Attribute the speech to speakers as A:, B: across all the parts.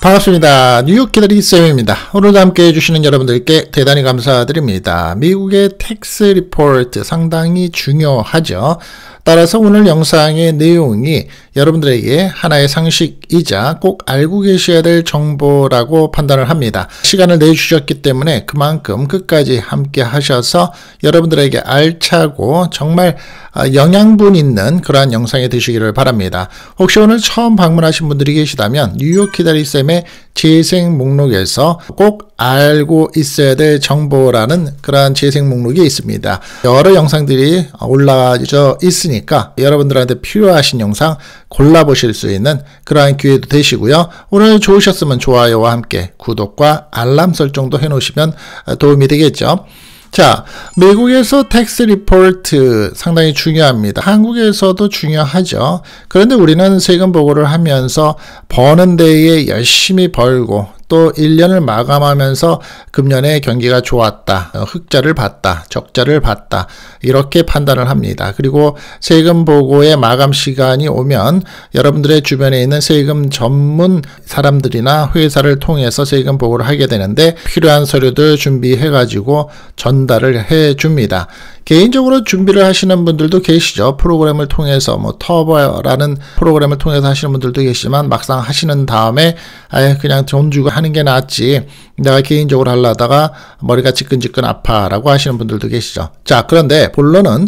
A: 반갑습니다. 뉴욕 기다리 쌤입니다. 오늘도 함께 해주시는 여러분들께 대단히 감사드립니다. 미국의 텍스 리포트 상당히 중요하죠. 따라서 오늘 영상의 내용이 여러분들에게 하나의 상식이자 꼭 알고 계셔야 될 정보라고 판단을 합니다. 시간을 내주셨기 때문에 그만큼 끝까지 함께 하셔서 여러분들에게 알차고 정말 아, 영양분 있는 그러한 영상이 되시기를 바랍니다. 혹시 오늘 처음 방문하신 분들이 계시다면 뉴욕 키다리쌤의 재생 목록에서 꼭 알고 있어야 될 정보라는 그러한 재생 목록이 있습니다. 여러 영상들이 어, 올라져 있으니까 여러분들한테 필요하신 영상 골라보실 수 있는 그러한 기회도 되시고요. 오늘 좋으셨으면 좋아요와 함께 구독과 알람 설정도 해놓으시면 도움이 되겠죠. 자, 미국에서 텍스 리포트 상당히 중요합니다. 한국에서도 중요하죠. 그런데 우리는 세금 보고를 하면서 버는 데에 열심히 벌고 또 1년을 마감하면서 금년에 경기가 좋았다. 어, 흑자를 봤다. 적자를 봤다. 이렇게 판단을 합니다. 그리고 세금 보고의 마감 시간이 오면 여러분들의 주변에 있는 세금 전문 사람들이나 회사를 통해서 세금 보고를 하게 되는데 필요한 서류들 준비해 가지고 전달을 해 줍니다. 개인적으로 준비를 하시는 분들도 계시죠. 프로그램을 통해서 뭐 터보라는 프로그램을 통해서 하시는 분들도 계시지만 막상 하시는 다음에 아예 그냥 돈 주고 하는 게 낫지. 내가 개인적으로 하려다가 머리가 지끈지끈 아파라고 하시는 분들도 계시죠. 자, 그런데 본론은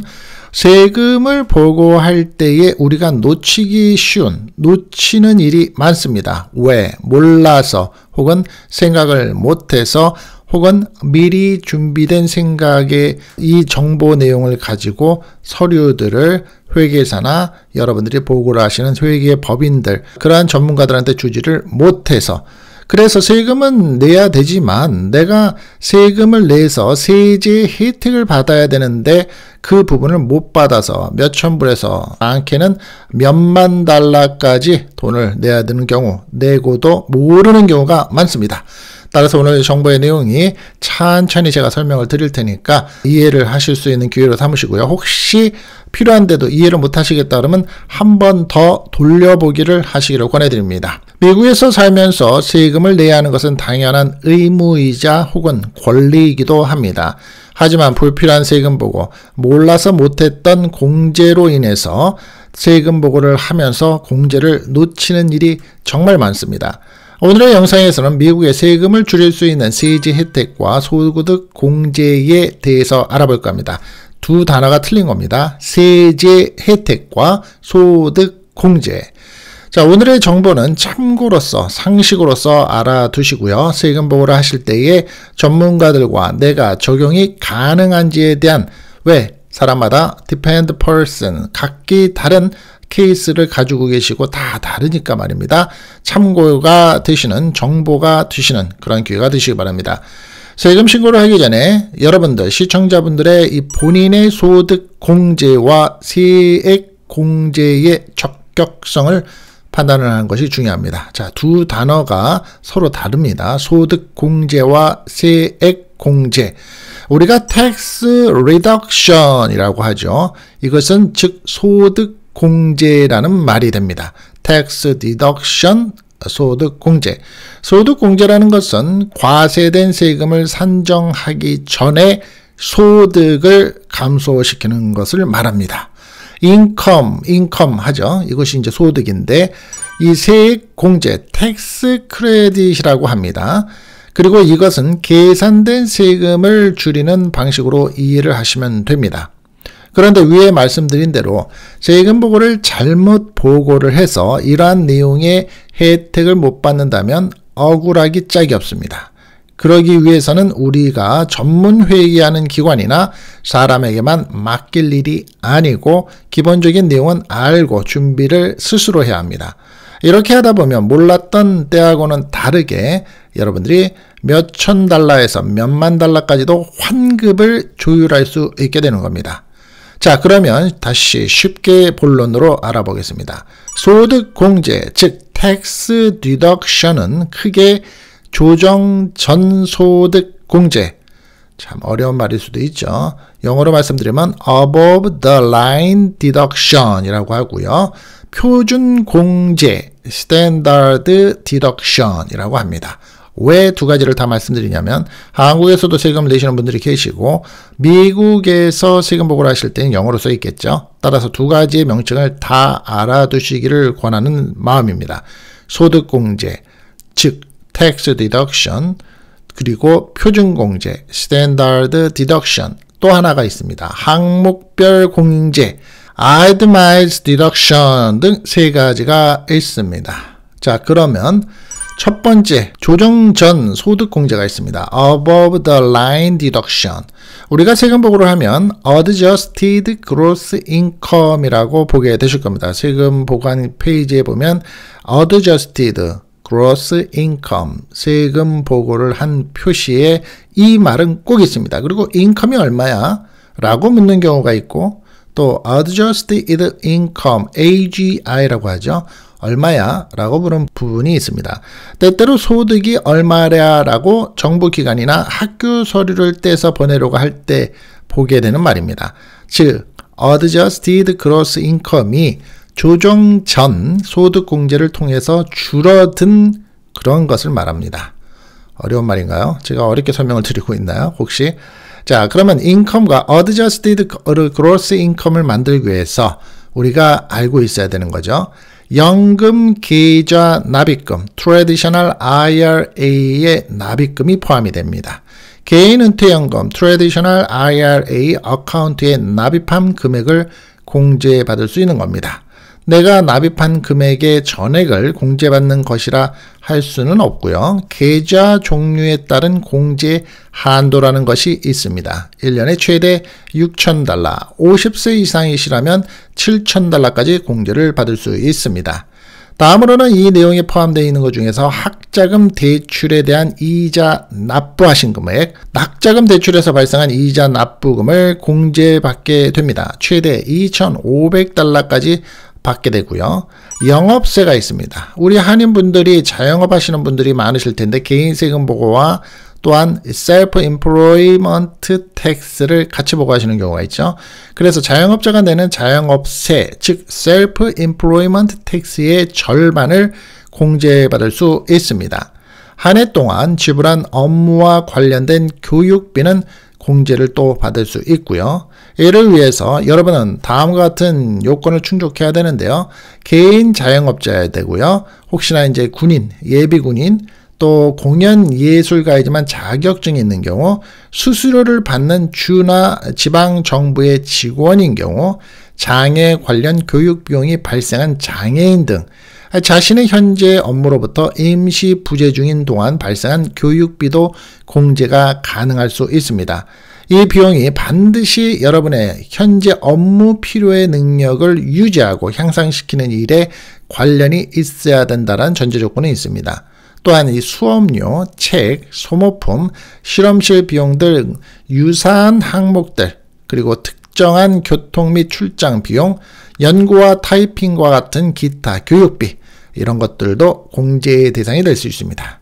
A: 세금을 보고할 때에 우리가 놓치기 쉬운, 놓치는 일이 많습니다. 왜? 몰라서 혹은 생각을 못해서 혹은 미리 준비된 생각의 이 정보 내용을 가지고 서류들을 회계사나 여러분들이 보고를 하시는 회계 법인들 그러한 전문가들한테 주지를 못해서 그래서 세금은 내야 되지만 내가 세금을 내서 세제 혜택을 받아야 되는데 그 부분을 못 받아서 몇천 불에서 많게는 몇만 달러까지 돈을 내야 되는 경우 내고도 모르는 경우가 많습니다. 따라서 오늘 정보의 내용이 천천히 제가 설명을 드릴 테니까 이해를 하실 수 있는 기회로 삼으시고요. 혹시 필요한데도 이해를 못 하시겠다 그러면 한 번 더 돌려보기를 하시기를 권해드립니다. 미국에서 살면서 세금을 내야 하는 것은 당연한 의무이자 혹은 권리이기도 합니다. 하지만 불필요한 세금 보고 몰라서 못했던 공제로 인해서 세금 보고를 하면서 공제를 놓치는 일이 정말 많습니다. 오늘의 영상에서는 미국의 세금을 줄일 수 있는 세제 혜택과 소득 공제에 대해서 알아볼까 합니다. 두 단어가 틀린 겁니다. 세제 혜택과 소득 공제. 자, 오늘의 정보는 참고로서, 상식으로서 알아두시고요. 세금 보고를 하실 때에 전문가들과 내가 적용이 가능한지에 대한 왜 사람마다 depend person, 각기 다른 케이스를 가지고 계시고 다 다르니까 말입니다. 참고가 되시는 정보가 되시는 그런 기회가 되시기 바랍니다. 세금 신고를 하기 전에 여러분들 시청자분들의 이 본인의 소득 공제와 세액 공제의 적격성을 판단을 하는 것이 중요합니다. 자, 두 단어가 서로 다릅니다. 소득 공제와 세액 공제. 우리가 tax reduction이라고 하죠. 이것은 즉 소득 공제라는 말이 됩니다. tax deduction 소득 공제. 소득 공제라는 것은 과세된 세금을 산정하기 전에 소득을 감소시키는 것을 말합니다. income, income 하죠. 이것이 이제 소득인데 이 세액 공제, tax credit이라고 합니다. 그리고 이것은 계산된 세금을 줄이는 방식으로 이해를 하시면 됩니다. 그런데 위에 말씀드린 대로 세금 보고를 잘못 보고를 해서 이러한 내용의 혜택을 못 받는다면 억울하기 짝이 없습니다. 그러기 위해서는 우리가 전문 회의하는 기관이나 사람에게만 맡길 일이 아니고 기본적인 내용은 알고 준비를 스스로 해야 합니다. 이렇게 하다 보면 몰랐던 때하고는 다르게 여러분들이 몇천 달러에서 몇만 달러까지도 환급을 조율할 수 있게 되는 겁니다. 자, 그러면 다시 쉽게 본론으로 알아보겠습니다. 소득 공제, 즉 tax d e 은 크게 조정 전소득 공제 참 어려운 말일 수도 있죠. 영어로 말씀드리면 above the line deduction이라고 하고요. 표준 공제 standard deduction이라고 합니다. 왜두 가지를 다 말씀드리냐면 한국에서도 세금을 내시는 분들이 계시고 미국에서 세금 보고를 하실 때는 영어로 써 있겠죠. 따라서 두 가지의 명칭을 다 알아두시기를 권하는 마음입니다. 소득공제, 즉 tax deduction, 그리고 표준공제, standard deduction, 또 하나가 있습니다. 항목별 공제, itemized deduction 등세 가지가 있습니다. 자, 그러면 첫 번째, 조정 전 소득 공제가 있습니다. above the line deduction. 우리가 세금복으로 하면 adjusted gross income이라고 보게 되실 겁니다. 세금 보관 페이지에 보면 adjusted gross income 세금 보고를 한 표시에 이 말은 꼭 있습니다. 그리고 income이 얼마야? 라고 묻는 경우가 있고 또 adjusted income AGI라고 하죠. 얼마야? 라고 물은 부분이 있습니다. 때때로 소득이 얼마야? 라고 정부기관이나 학교 서류를 떼서 보내려고 할 때 보게 되는 말입니다. 즉, adjusted gross income이 조정 전 소득 공제를 통해서 줄어든 그런 것을 말합니다. 어려운 말인가요? 제가 어렵게 설명을 드리고 있나요? 혹시? 자, 그러면 income과 adjusted gross income을 만들기 위해서 우리가 알고 있어야 되는 거죠. 연금 계좌 납입금, Traditional IRA의 납입금이 포함이 됩니다. 개인 은퇴연금, Traditional IRA 어카운트에 납입한 금액을 공제받을 수 있는 겁니다. 내가 납입한 금액의 전액을 공제받는 것이라 할 수는 없고요. 계좌 종류에 따른 공제 한도라는 것이 있습니다. 1년에 최대 6,000달러, 50세 이상이시라면 7,000달러까지 공제를 받을 수 있습니다. 다음으로는 이 내용에 포함되어 있는 것 중에서 학자금 대출에 대한 이자 납부하신 금액, 낙자금 대출에서 발생한 이자 납부금을 공제받게 됩니다. 최대 2,500달러까지 받게 되고요. 영업세가 있습니다. 우리 한인분들이 자영업 하시는 분들이 많으실 텐데 개인세금보고와 또한 셀프 임플로이먼트 텍스를 같이 보고하시는 경우가 있죠. 그래서 자영업자가 내는 자영업세, 즉 셀프 임플로이먼트 텍스의 절반을 공제받을 수 있습니다. 한 해 동안 지불한 업무와 관련된 교육비는 공제를 또 받을 수 있고요. 이를 위해서 여러분은 다음과 같은 요건을 충족해야 되는데요. 개인 자영업자야 되고요. 혹시나 이제 군인, 예비군인, 또 공연 예술가이지만 자격증이 있는 경우, 수수료를 받는 주나 지방 정부의 직원인 경우, 장애 관련 교육 비용이 발생한 장애인 등 자신의 현재 업무로부터 임시 부재 중인 동안 발생한 교육비도 공제가 가능할 수 있습니다. 이 비용이 반드시 여러분의 현재 업무 필요의 능력을 유지하고 향상시키는 일에 관련이 있어야 된다는 전제 조건이 있습니다. 또한 이 수업료, 책, 소모품, 실험실 비용 등 유사한 항목들, 그리고 특정한 교통 및 출장 비용, 연구와 타이핑과 같은 기타 교육비, 이런 것들도 공제의 대상이 될 수 있습니다.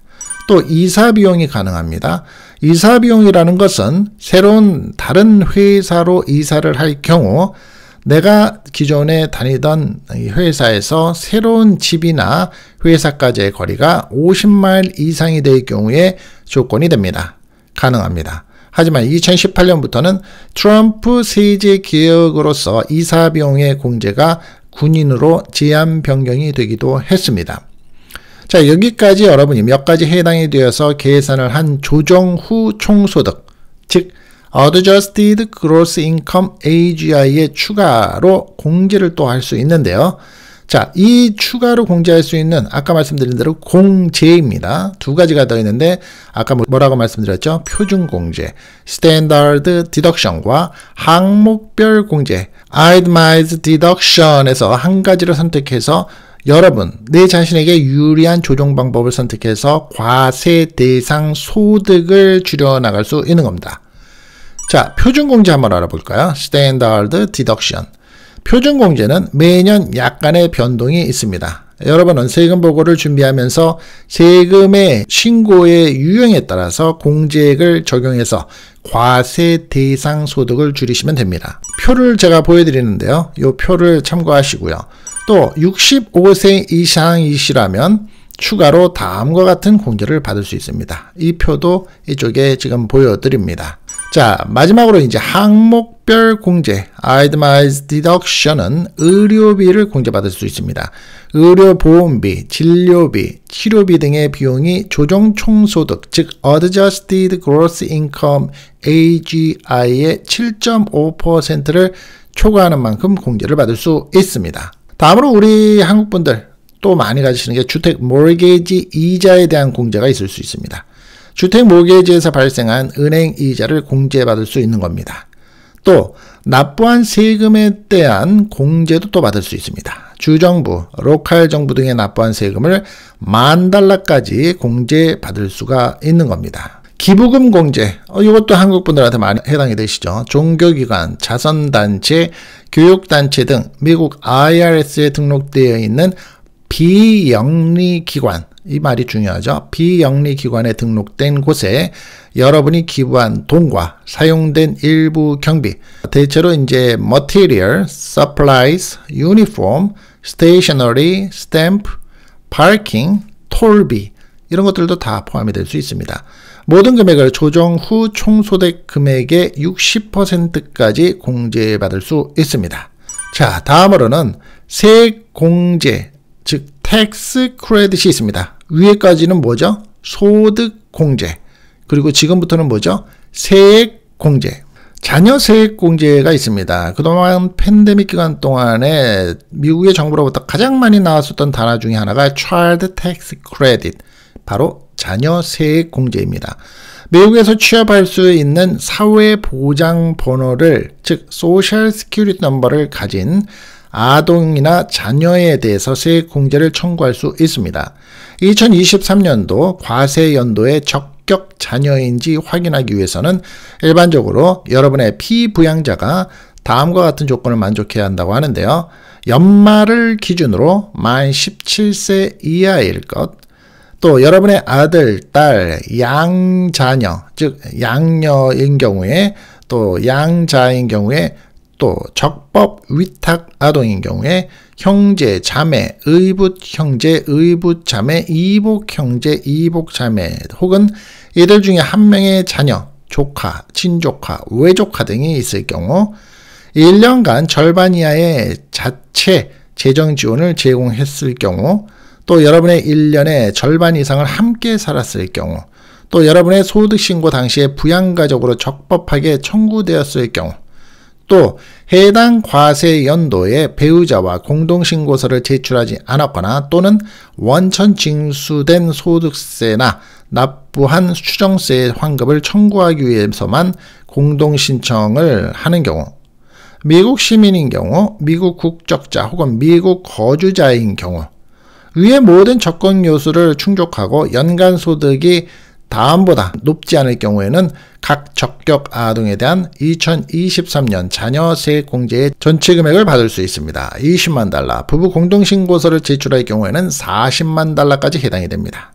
A: 또 이사 비용이 가능합니다. 이사 비용이라는 것은 새로운 다른 회사로 이사를 할 경우 내가 기존에 다니던 회사에서 새로운 집이나 회사까지의 거리가 50마일 이상이 될 경우에 조건이 됩니다. 가능합니다. 하지만 2018년부터는 트럼프 세제 개혁으로서 이사 비용의 공제가 군인으로 제한 변경이 되기도 했습니다. 자, 여기까지 여러분이 몇 가지 해당이 되어서 계산을 한 조정 후 총소득, 즉 Adjusted Gross Income AGI의 추가로 공개를 또 할 수 있는데요. 자, 이 추가로 공제할 수 있는 아까 말씀드린 대로 공제입니다. 두 가지가 더 있는데 아까 뭐- 뭐라고 말씀드렸죠? 표준 공제, 스 t a 드 d a r d d 과 항목별 공제, itemized deduction에서 한 가지를 선택해서 여러분, 내 자신에게 유리한 조정 방법을 선택해서 과세 대상 소득을 줄여나갈 수 있는 겁니다. 자, 표준 공제 한번 알아볼까요? 스 t a 드 d a r d d 표준공제는 매년 약간의 변동이 있습니다. 여러분은 세금 보고를 준비하면서 세금의 신고의 유형에 따라서 공제액을 적용해서 과세 대상 소득을 줄이시면 됩니다. 표를 제가 보여드리는데요. 이 표를 참고하시고요. 또 65세 이상이시라면 추가로 다음과 같은 공제를 받을 수 있습니다. 이 표도 이쪽에 지금 보여드립니다. 자, 마지막으로 이제 항목별 공제, itemized deduction은 의료비를 공제받을 수 있습니다. 의료보험비, 진료비, 치료비 등의 비용이 조정 총소득, 즉 adjusted gross income AGI의 7.5%를 초과하는 만큼 공제를 받을 수 있습니다. 다음으로 우리 한국분들 또 많이 가지시는 게 주택 모르게지 이자에 대한 공제가 있을 수 있습니다. 주택 모계지에서 발생한 은행 이자를 공제받을 수 있는 겁니다. 또 납부한 세금에 대한 공제도 또 받을 수 있습니다. 주정부, 로컬 정부 등에 납부한 세금을 만 달러까지 공제받을 수가 있는 겁니다. 기부금 공제, 어, 이것도 한국 분들한테 많이 해당이 되시죠. 종교기관, 자선단체, 교육단체 등 미국 IRS에 등록되어 있는 비영리기관, 이 말이 중요하죠. 비영리기관에 등록된 곳에 여러분이 기부한 돈과 사용된 일부 경비, 대체로 이제 material, supplies, uniform, stationery, stamp, parking, 톨비 이런 것들도 다 포함이 될 수 있습니다. 모든 금액을 조정 후 총소득 금액의 60%까지 공제받을 수 있습니다. 자, 다음으로는 세액 공제 즉 텍스 크레딧이 있습니다. 위에까지는 뭐죠? 소득 공제. 그리고 지금부터는 뭐죠? 세액 공제. 자녀 세액 공제가 있습니다. 그동안 팬데믹 기간 동안에 미국의 정부로부터 가장 많이 나왔었던 단어 중에 하나가 child tax credit. 바로 자녀 세액 공제입니다. 미국에서 취업할 수 있는 사회 보장 번호를 즉 소셜 스큐리티 넘버를 가진 아동이나 자녀에 대해서 세액공제를 청구할 수 있습니다. 2023년도 과세 연도의 적격 자녀인지 확인하기 위해서는 일반적으로 여러분의 피부양자가 다음과 같은 조건을 만족해야 한다고 하는데요. 연말을 기준으로 만 17세 이하일 것, 또 여러분의 아들, 딸, 양자녀, 즉 양녀인 경우에 또 양자인 경우에 또 적법 위탁 아동인 경우에 형제, 자매, 의붓, 형제, 의붓, 자매, 이복, 형제, 이복, 자매 혹은 이들 중에 한 명의 자녀, 조카, 친조카, 외조카 등이 있을 경우 1년간 절반 이하의 자체 재정 지원을 제공했을 경우 또 여러분의 1년의 절반 이상을 함께 살았을 경우 또 여러분의 소득신고 당시에 부양가족으로 적법하게 청구되었을 경우 또 해당 과세 연도에 배우자와 공동신고서를 제출하지 않았거나 또는 원천 징수된 소득세나 납부한 추정세 환급을 청구하기 위해서만 공동신청을 하는 경우 미국 시민인 경우, 미국 국적자 혹은 미국 거주자인 경우 위의 모든 조건 요소를 충족하고 연간 소득이 다음보다 높지 않을 경우에는 각 적격 아동에 대한 2023년 자녀 세액 공제의 전체 금액을 받을 수 있습니다. 20만 달러, 부부 공동신고서를 제출할 경우에는 40만 달러까지 해당이 됩니다.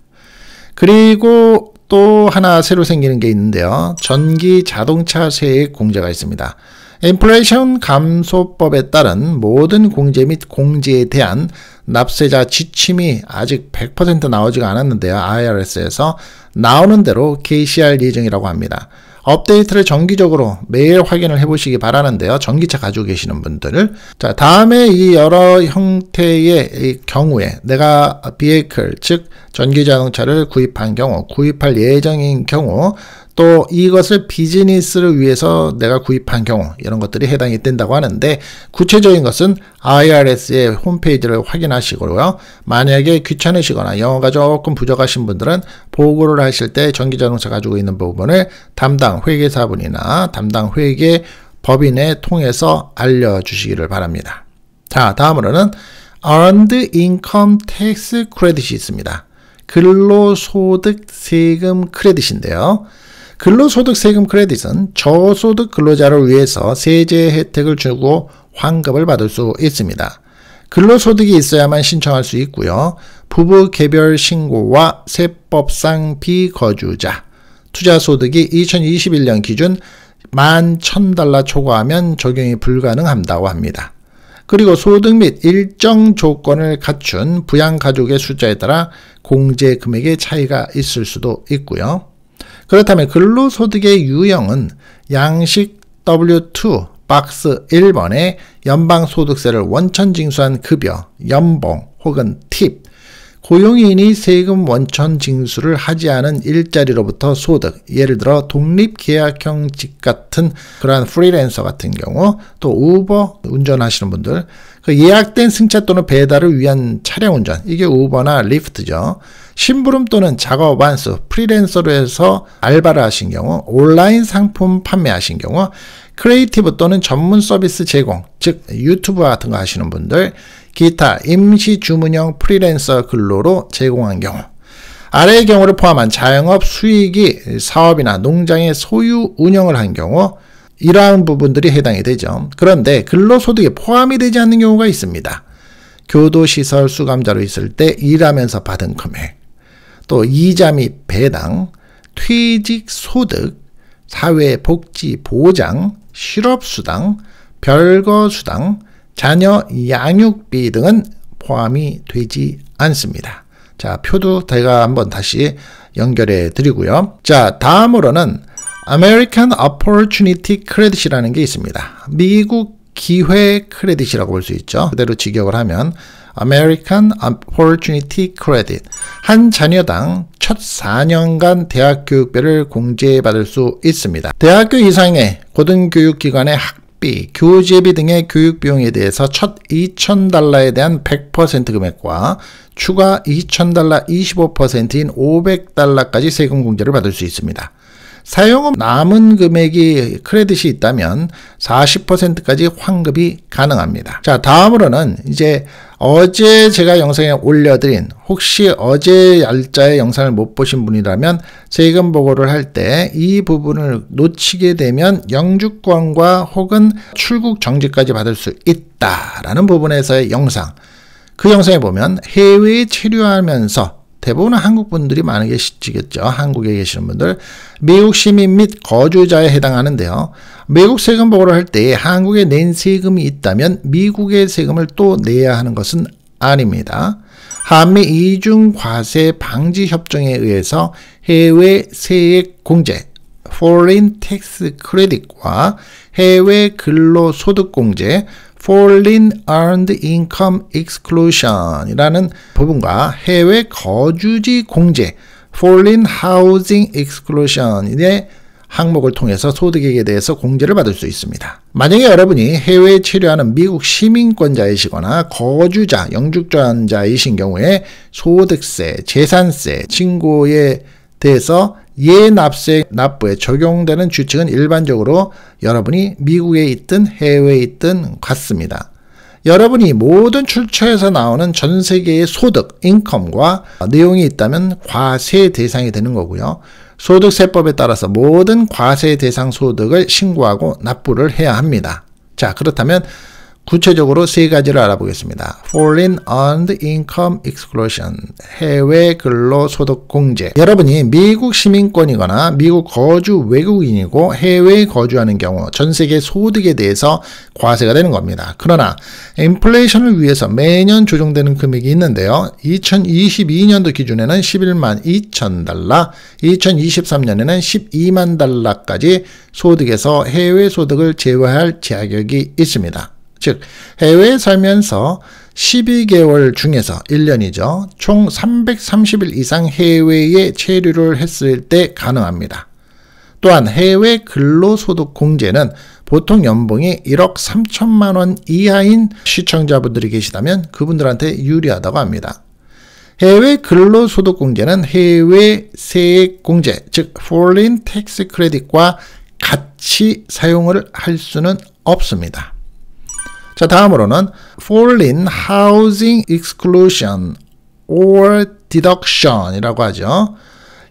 A: 그리고 또 하나 새로 생기는 게 있는데요. 전기 자동차 세액 공제가 있습니다. 인플레이션 감소법에 따른 모든 공제 및 공제에 대한 납세자 지침이 아직 100% 나오지가 않았는데요. IRS에서 나오는 대로 KCR 예정이라고 합니다. 업데이트를 정기적으로 매일 확인을 해보시기 바라는데요. 전기차 가지고 계시는 분들. 자, 다음에 이 여러 형태의 이 경우에 내가 비에클, 즉 전기자동차를 구입한 경우, 구입할 예정인 경우 또 이것을 비즈니스를 위해서 내가 구입한 경우 이런 것들이 해당이 된다고 하는데 구체적인 것은 IRS의 홈페이지를 확인하시고요. 만약에 귀찮으시거나 영어가 조금 부족하신 분들은 보고를 하실 때 전기자동차 가지고 있는 부분을 담당 회계사분이나 담당 회계 법인에 통해서 알려주시기를 바랍니다. 자, 다음으로는 Earned Income Tax Credit이 있습니다. 근로소득세금 크레딧인데요. 근로소득세금 크레딧은 저소득 근로자를 위해서 세제 혜택을 주고 환급을 받을 수 있습니다. 근로소득이 있어야만 신청할 수 있고요. 부부 개별 신고와 세법상 비거주자, 투자소득이 2021년 기준 11,000달러 초과하면 적용이 불가능한다고 합니다. 그리고 소득 및 일정 조건을 갖춘 부양가족의 숫자에 따라 공제 금액의 차이가 있을 수도 있고요. 그렇다면 근로소득의 유형은 양식 W2 박스 1번에 연방소득세를 원천 징수한 급여, 연봉 혹은 팁, 고용인이 세금 원천 징수를 하지 않은 일자리로부터 소득, 예를 들어 독립계약형 직 같은 그러한 프리랜서 같은 경우, 또 우버 운전하시는 분들, 그 예약된 승차 또는 배달을 위한 차량 운전, 이게 우버나 리프트죠. 심부름 또는 작업 완수, 프리랜서로 해서 알바를 하신 경우, 온라인 상품 판매하신 경우, 크리에이티브 또는 전문 서비스 제공, 즉 유튜브 같은 거 하시는 분들, 기타 임시 주문형 프리랜서 근로로 제공한 경우, 아래의 경우를 포함한 자영업 수익이 사업이나 농장의 소유 운영을 한 경우 이러한 부분들이 해당이 되죠. 그런데 근로소득에 포함이 되지 않는 경우가 있습니다. 교도시설 수감자로 있을 때 일하면서 받은 금액, 또 이자 및 배당, 퇴직 소득, 사회복지 보장, 실업수당, 별거수당, 자녀 양육비 등은 포함이 되지 않습니다. 자, 표도 제가 한번 다시 연결해 드리고요. 자, 다음으로는 American Opportunity Credit이라는 게 있습니다. 미국 기회 크레딧이라고 볼 수 있죠. 그대로 직역을 하면 American Opportunity Credit 한 자녀당 첫 4년간 대학 교육비를 공제받을 수 있습니다. 대학교 이상의 고등교육기관의 학비, 교재비 등의 교육비용에 대해서 첫 2,000달러에 대한 100% 금액과 추가 2,000달러 25%인 500달러까지 세금 공제를 받을 수 있습니다. 사용후 남은 금액이 크레딧이 있다면 40%까지 환급이 가능합니다. 자, 다음으로는 이제 어제 제가 영상에 올려드린 혹시 어제 날짜의 영상을 못 보신 분이라면 세금 보고를 할 때 이 부분을 놓치게 되면 영주권과 혹은 출국 정지까지 받을 수 있다라는 부분에서의 영상 그 영상에 보면 해외에 체류하면서 대부분은 한국 분들이 많이 계시겠죠. 한국에 계시는 분들. 미국 시민 및 거주자에 해당하는데요. 미국 세금 보고를 할 때 한국에 낸 세금이 있다면 미국의 세금을 또 내야 하는 것은 아닙니다. 한미 이중 과세 방지 협정에 의해서 해외 세액 공제 (Foreign Tax Credit)과 해외 근로소득 공제 (Foreign Earned Income Exclusion)이라는 부분과 해외 거주지 공제 (Foreign Housing Exclusion)의 항목을 통해서 소득액에 대해서 공제를 받을 수 있습니다. 만약에 여러분이 해외에 체류하는 미국 시민권자이시거나 거주자, 영주권자이신 경우에 소득세, 재산세, 친구에 대해서 예납세 납부에 적용되는 규칙은 일반적으로 여러분이 미국에 있든 해외에 있든 같습니다. 여러분이 모든 출처에서 나오는 전 세계의 소득, 인컴과 내용이 있다면 과세 대상이 되는 거고요. 소득세법에 따라서 모든 과세 대상 소득을 신고하고 납부를 해야 합니다. 자, 그렇다면 구체적으로 세 가지를 알아보겠습니다. Foreign Earned Income Exclusion, 해외 근로 소득 공제. 여러분이 미국 시민권이거나 미국 거주 외국인이고 해외에 거주하는 경우 전 세계 소득에 대해서 과세가 되는 겁니다. 그러나 인플레이션을 위해서 매년 조정되는 금액이 있는데요. 2022년도 기준에는 11만 2천 달러, 2023년에는 12만 달러까지 소득에서 해외 소득을 제외할 자격이 있습니다. 즉 해외에 살면서 12개월 중에서 1년이죠. 총 330일 이상 해외에 체류를 했을 때 가능합니다. 또한 해외 근로소득공제는 보통 연봉이 1억 3천만 원 이하인 시청자분들이 계시다면 그분들한테 유리하다고 합니다. 해외 근로소득공제는 해외 세액공제, 즉 Foreign Tax Credit과 같이 사용을 할 수는 없습니다. 자, 다음으로는 Foreign Housing Exclusion or Deduction이라고 하죠.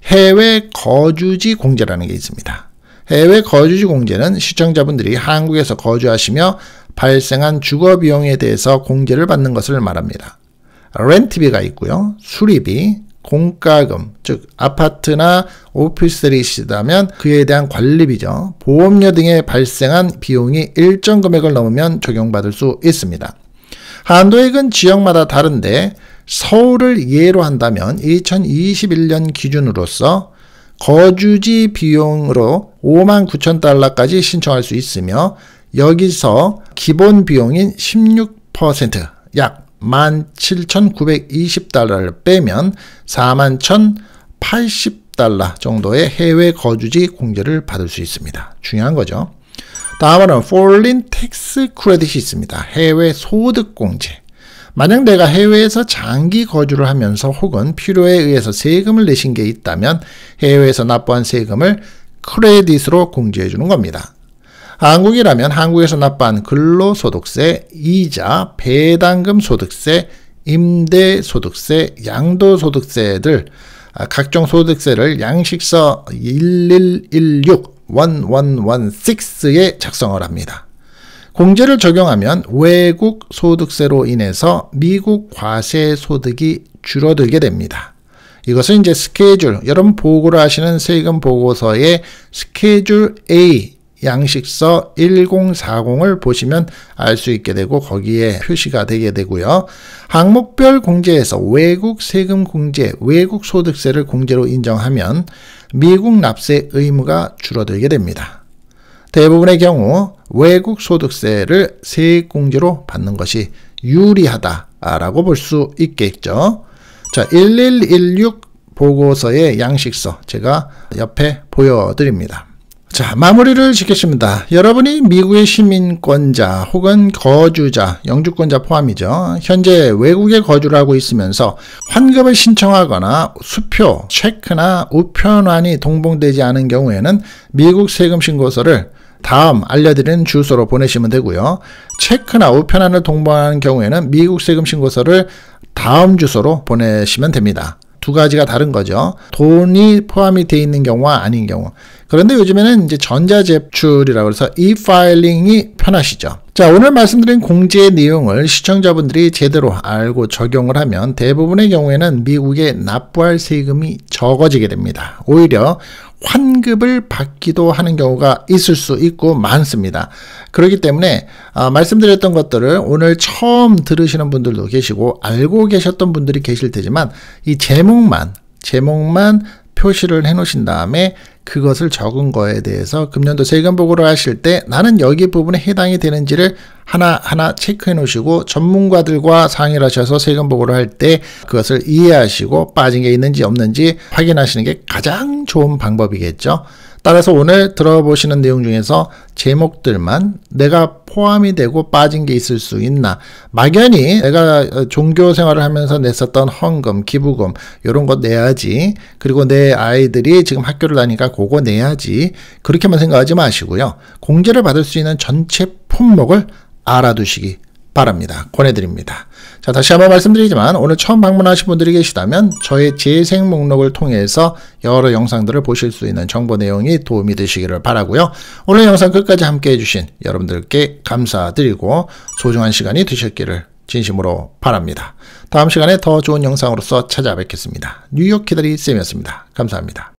A: 해외 거주지 공제라는 게 있습니다. 해외 거주지 공제는 시청자분들이 한국에서 거주하시며 발생한 주거 비용에 대해서 공제를 받는 것을 말합니다. 렌트비가 있고요. 수리비, 공과금, 즉 아파트나 오피스텔이 있다면 그에 대한 관리비죠. 보험료 등에 발생한 비용이 일정 금액을 넘으면 적용받을 수 있습니다. 한도액은 지역마다 다른데 서울을 예로 한다면 2021년 기준으로서 거주지 비용으로 5만 9천 달러까지 신청할 수 있으며 여기서 기본 비용인 16%약 17,920달러를 빼면 41,080달러 정도의 해외 거주지 공제를 받을 수 있습니다. 중요한 거죠. 다음으로는 Foreign Tax Credit이 있습니다. 해외 소득 공제. 만약 내가 해외에서 장기 거주를 하면서 혹은 필요에 의해서 세금을 내신 게 있다면 해외에서 납부한 세금을 크레딧으로 공제해 주는 겁니다. 한국이라면 한국에서 납부한 근로소득세, 이자, 배당금 소득세, 임대소득세, 양도소득세 들 아, 각종 소득세를 양식서 1116 1116에 작성을 합니다. 공제를 적용하면 외국 소득세로 인해서 미국 과세 소득이 줄어들게 됩니다. 이것은 이제 스케줄, 여러분 보고를 하시는 세금 보고서의 스케줄 A 양식서 1040을 보시면 알 수 있게 되고 거기에 표시가 되게 되고요. 항목별 공제에서 외국 세금 공제, 외국 소득세를 공제로 인정하면 미국 납세 의무가 줄어들게 됩니다. 대부분의 경우 외국 소득세를 세액 공제로 받는 것이 유리하다라고 볼 수 있겠죠. 자, 1116 보고서의 양식서 제가 옆에 보여드립니다. 자, 마무리를 짓겠습니다. 여러분이 미국의 시민권자 혹은 거주자, 영주권자 포함이죠. 현재 외국에 거주를 하고 있으면서 환급을 신청하거나 수표, 체크나 우편환이 동봉되지 않은 경우에는 미국 세금 신고서를 다음 알려드리는 주소로 보내시면 되고요. 체크나 우편환을 동봉하는 경우에는 미국 세금 신고서를 다음 주소로 보내시면 됩니다. 두 가지가 다른 거죠. 돈이 포함이 돼 있는 경우와 아닌 경우. 그런데 요즘에는 이제 전자제출이라고 해서 e-filing이 편하시죠. 자, 오늘 말씀드린 공지의 내용을 시청자분들이 제대로 알고 적용을 하면 대부분의 경우에는 미국의 납부할 세금이 적어지게 됩니다. 오히려 환급을 받기도 하는 경우가 있을 수 있고 많습니다. 그렇기 때문에 아, 말씀드렸던 것들을 오늘 처음 들으시는 분들도 계시고 알고 계셨던 분들이 계실 테지만 이 제목만 제목만 표시를 해 놓으신 다음에 그것을 적은 거에 대해서 금년도 세금 보고를 하실 때 나는 여기 부분에 해당이 되는지를 하나하나 체크해 놓으시고 전문가들과 상의를 하셔서 세금 보고를 할 때 그것을 이해하시고 빠진 게 있는지 없는지 확인하시는 게 가장 좋은 방법이겠죠. 따라서 오늘 들어보시는 내용 중에서 제목들만 내가 포함이 되고 빠진 게 있을 수 있나 막연히 내가 종교 생활을 하면서 냈었던 헌금 기부금 이런 거 내야지 그리고 내 아이들이 지금 학교를 다니까 니 그거 내야지 그렇게만 생각하지 마시고요 공제를 받을 수 있는 전체 품목을 알아두시기 바랍니다. 권해드립니다. 자, 다시 한번 말씀드리지만 오늘 처음 방문하신 분들이 계시다면 저의 재생 목록을 통해서 여러 영상들을 보실 수 있는 정보 내용이 도움이 되시기를 바라고요. 오늘 영상 끝까지 함께 해주신 여러분들께 감사드리고 소중한 시간이 되셨기를 진심으로 바랍니다. 다음 시간에 더 좋은 영상으로서 찾아뵙겠습니다. 뉴욕 키다리 쌤이었습니다. 감사합니다.